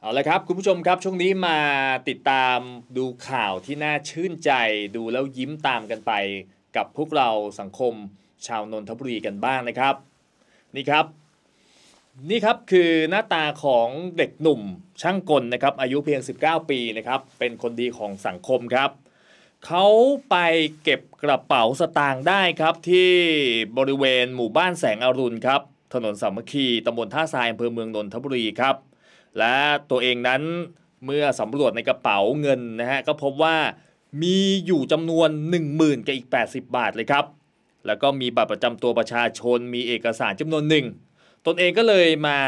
เอาละครับคุณผู้ชมครับช่วงนี้มาติดตามดูข่าวที่น่าชื่นใจดูแล้วยิ้มตามกันไปกับพวกเราสังคมชาวนนทบุรีกันบ้างนะครับนี่ครับ นี่ครับคือหน้าตาของเด็กหนุ่ม ช่างกลนะครับอายุเพียง 19 ปีนะครับเป็นคนดีของสังคมครับเขาไปเก็บกระเป๋าสตางค์ได้ครับ ที่บริเวณหมู่บ้านแสงอรุณครับถนนสามัคคีตำบลท่าทรายอำเภอเมืองนนทบุรีครับและตัวเองนั้นเมื่อสำรวจในกระเป๋าเงินนะฮะก็พบว่ามีอยู่จำนวน10,000กับอีก 80 บาทเลยครับ แล้วก็มีบัตรประจำตัวประชาชนมีเอกสารจำนวนหนึ่งตนเองก็เลยมา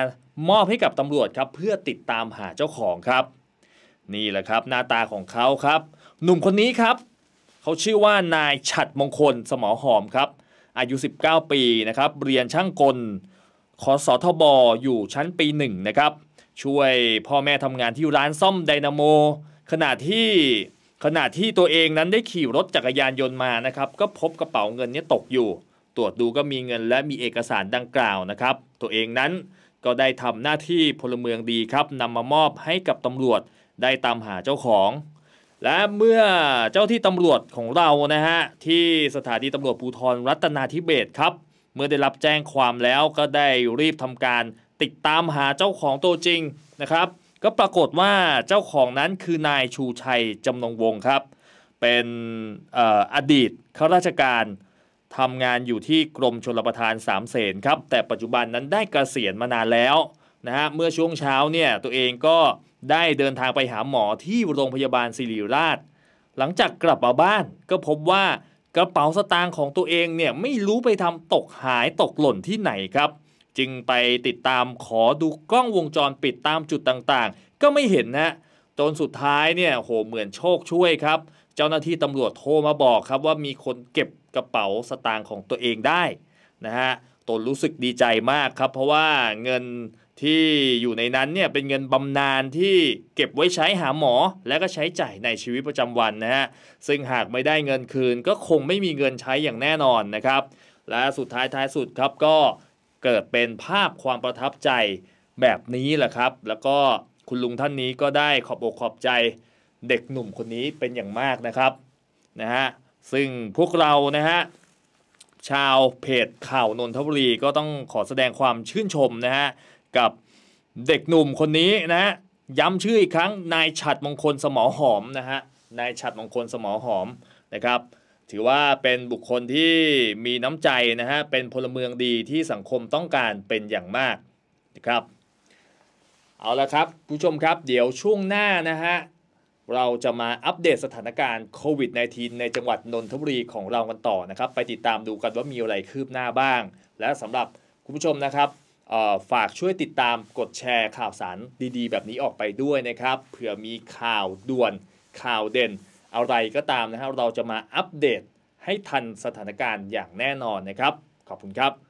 มอบให้กับตำรวจครับเพื่อติดตามหาเจ้าของครับ นี่แหละครับหน้าตาของเขาครับ หนุ่มคนนี้ครับเขาชื่อว่านายฉัดมงคลสมอหอมครับ อายุ 19 ปีนะครับ เรียนช่างกล ขอสทบออยู่ชั้นปีหนึ่งนะครับช่วยพ่อแม่ทำงานที่ร้านซ่อมไดนาโม ขณะที่ขณะที่ตัวเองนั้นได้ขี่รถจักรยานยนต์มานะครับ ก็พบกระเป๋าเงินนี้ตกอยู่ ตรวจดูก็มีเงินและมีเอกสารดังกล่าวนะครับ ตัวเองนั้นก็ได้ทำหน้าที่พลเมืองดีครับนำมามอบให้กับตำรวจได้ตามหาเจ้าของ และเมื่อเจ้าที่ตำรวจของเรานะฮะที่สถานีตำรวจภูธรรัตนาธิเบศครับเมื่อได้รับแจ้งความแล้วก็ได้รีบทำการติดตามหาเจ้าของตัวจริงนะครับ ก็ปรากฏว่าเจ้าของนั้นคือนายชูชัยจำนงวงครับ เป็นอดีตข้าราชการทำงานอยู่ที่กรมชลประทานสามเสนครับ แต่ปัจจุบันนั้นได้กเกษียณมานานแล้วนะฮะเมื่อช่วงเช้าเนี่ย ตัวเองก็ได้เดินทางไปหาหมอที่โรงพยาบาลศิริราช หลังจากกลับมาบ้านก็พบว่ากระเป๋าสตางค์ของตัวเองเนี่ยไม่รู้ไปทำตกหายตกหล่นที่ไหนครับจึงไปติดตามขอดูกล้องวงจรปิดตามจุดต่างๆ ก็ไม่เห็นนะจนสุดท้ายเนี่ย โห เหมือนโชคช่วยครับ เจ้าหน้าที่ตำรวจโทรมาบอกครับว่ามีคนเก็บกระเป๋าสตางค์ของตัวเองได้นะฮะ ตนรู้สึกดีใจมากครับ เพราะว่าเงินที่อยู่ในนั้นเนี่ย เป็นเงินบำนาญที่เก็บไว้ใช้หาหมอและก็ใช้จ่ายในชีวิตประจำวันนะฮะ ซึ่งหากไม่ได้เงินคืน ก็คงไม่มีเงินใช้อย่างแน่นอนนะครับ และสุดท้ายท้ายสุดครับก็เกิดเป็นภาพความประทับใจแบบนี้แหละครับ แล้วก็คุณลุงท่านนี้ก็ได้ขอบอกขอบใจเด็กหนุ่มคนนี้เป็นอย่างมากนะครับ นะฮะ ซึ่งพวกเรานะฮะชาวเพจข่าวนนทบุรีก็ต้องขอแสดงความชื่นชมนะฮะกับเด็กหนุ่มคนนี้นะฮะ ย้ำชื่ออีกครั้งนายฉัดมงคลสมอหอมนะฮะ นายฉัดมงคลสมอหอมนะครับถือว่าเป็นบุคคลที่มีน้ำใจนะฮะ เป็นพลเมืองดีที่สังคมต้องการเป็นอย่างมากนะครับเอาละครับผู้ชมครับ เดี๋ยวช่วงหน้านะฮะ เราจะมาอัปเดตสถานการณ์โควิด -19 ในจังหวัดนนทบุรีของเรากันต่อนะครับ ไปติดตามดูกันว่ามีอะไรคืบหน้าบ้าง และสำหรับคุณผู้ชมนะครับฝากช่วยติดตามกดแชร์ข่าวสารดีๆ แบบนี้ออกไปด้วยนะครับเผื่อมีข่าวด่วนข่าวเด่นอะไรก็ตามนะครับ เราจะมาอัปเดตให้ทันสถานการณ์อย่างแน่นอนนะครับ ขอบคุณครับ